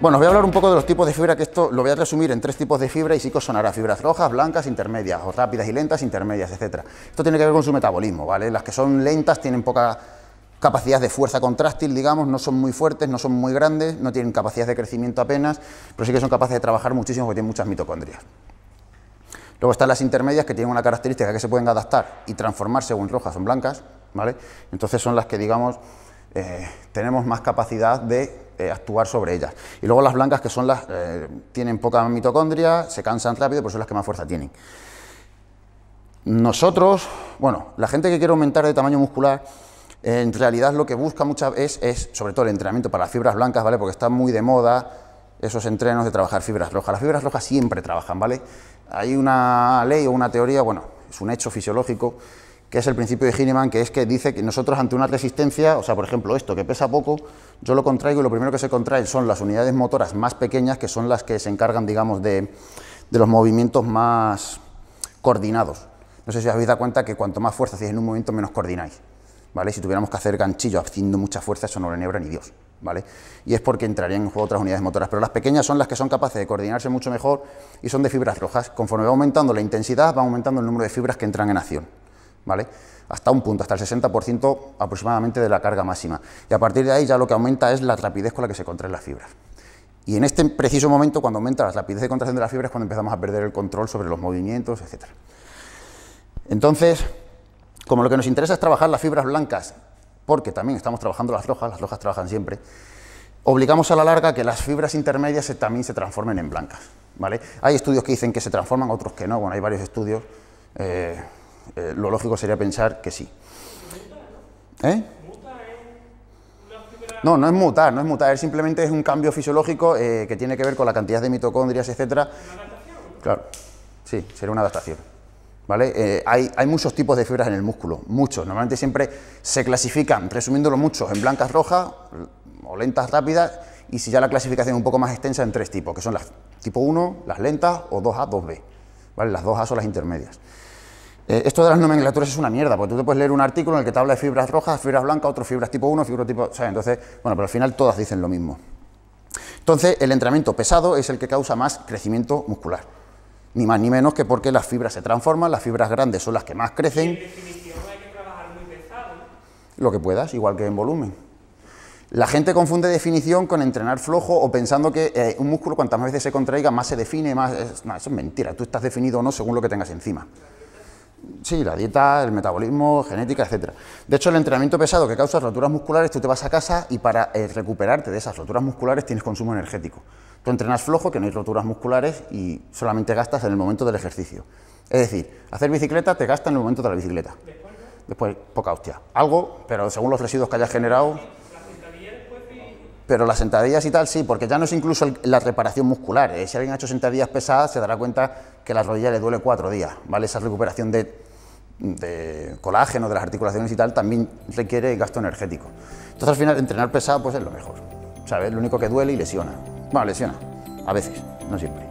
Bueno, os voy a hablar un poco de los tipos de fibra, que esto lo voy a resumir en tres tipos de fibra y sí que sonará. Fibras rojas, blancas, intermedias, o rápidas y lentas, intermedias, etcétera. Esto tiene que ver con su metabolismo, ¿vale? Las que son lentas tienen poca capacidad de fuerza contráctil, digamos, no son muy fuertes, no son muy grandes, no tienen capacidad de crecimiento apenas, pero sí que son capaces de trabajar muchísimo porque tienen muchas mitocondrias. Luego están las intermedias que tienen una característica que se pueden adaptar y transformar según rojas o blancas, ¿vale? Entonces son las que, digamos, eh, tenemos más capacidad de eh, actuar sobre ellas. Y luego las blancas, que son las eh, tienen poca mitocondria, se cansan rápido, pero son las que más fuerza tienen. Nosotros, bueno, la gente que quiere aumentar de tamaño muscular, en realidad lo que busca muchas veces es, sobre todo el entrenamiento para las fibras blancas, ¿vale? Porque están muy de moda esos entrenos de trabajar fibras rojas. Las fibras rojas siempre trabajan, ¿vale? Hay una ley o una teoría, bueno, es un hecho fisiológico que es el principio de Heinemann, que es que dice que nosotros ante una resistencia, o sea, por ejemplo, esto que pesa poco, yo lo contraigo y lo primero que se contrae son las unidades motoras más pequeñas, que son las que se encargan, digamos, de, los movimientos más coordinados. No sé si os habéis dado cuenta que cuanto más fuerza hacéis en un movimiento, menos coordináis. ¿Vale? Si tuviéramos que hacer ganchillo haciendo mucha fuerza, eso no lo enhebra ni Dios, ¿vale? Y es porque entrarían en juego otras unidades motoras, pero las pequeñas son las que son capaces de coordinarse mucho mejor y son de fibras rojas. Conforme va aumentando la intensidad, va aumentando el número de fibras que entran en acción. Hasta un punto, hasta el 60% aproximadamente de la carga máxima. Y a partir de ahí ya lo que aumenta es la rapidez con la que se contraen las fibras. Y en este preciso momento, cuando aumenta la rapidez de contracción de las fibras, es cuando empezamos a perder el control sobre los movimientos, etc. Entonces, como lo que nos interesa es trabajar las fibras blancas, porque también estamos trabajando las rojas, las rojas trabajan siempre, obligamos a la larga que las fibras intermedias también se transformen en blancas. ¿vale? Hay estudios que dicen que se transforman, otros que no, bueno, hay varios estudios. Eh, eh, lo lógico sería pensar que sí. ¿Eh? No, no es mutar, no es mutar, simplemente es un cambio fisiológico eh, que tiene que ver con la cantidad de mitocondrias, etcétera. Claro, sí, sería una adaptación. Eh, hay, muchos tipos de fibras en el músculo, muchos. Normalmente siempre se clasifican, resumiéndolo mucho, en blancas rojas o lentas rápidas, y si ya la clasificación es un poco más extensa, en tres tipos, que son las tipo 1, las lentas o 2A, 2B. ¿Vale? Las 2A son las intermedias. Eh, esto de las nomenclaturas es una mierda, porque tú te puedes leer un artículo en el que te habla de fibras rojas, fibras blancas, otros fibras tipo 1, fibras tipo... sea, Entonces, bueno, pero al final todas dicen lo mismo. Entonces, el entrenamiento pesado es el que causa más crecimiento muscular. Ni más ni menos que porque las fibras se transforman, las fibras grandes son las que más crecen. En definición, hay que trabajar muy pesado. Lo que puedas, igual que en volumen. La gente confunde definición con entrenar flojo o pensando que eh, un músculo cuantas más veces se contraiga más se define, más... no, eso es mentira, tú estás definido o no según lo que tengas encima. Sí, la dieta, el metabolismo, genética, etcétera. De hecho, el entrenamiento pesado que causa roturas musculares, tú te vas a casa y para eh, recuperarte de esas roturas musculares tienes consumo energético. Tú entrenas flojo, que no hay roturas musculares y solamente gastas en el momento del ejercicio. Es decir, hacer bicicleta te gasta en el momento de la bicicleta. Después, poca hostia. Algo, pero según los residuos que hayas generado, pero las sentadillas y tal sí, porque ya no es incluso la reparación muscular. ¿eh? Si alguien ha hecho sentadillas pesadas, se dará cuenta que la rodilla le duele cuatro días, ¿vale? Esa recuperación de, colágeno, de las articulaciones y tal, también requiere gasto energético. Entonces, al final, entrenar pesado pues es lo mejor, ¿sabes? Lo único que duele y lesiona. Bueno, lesiona, a veces, no siempre.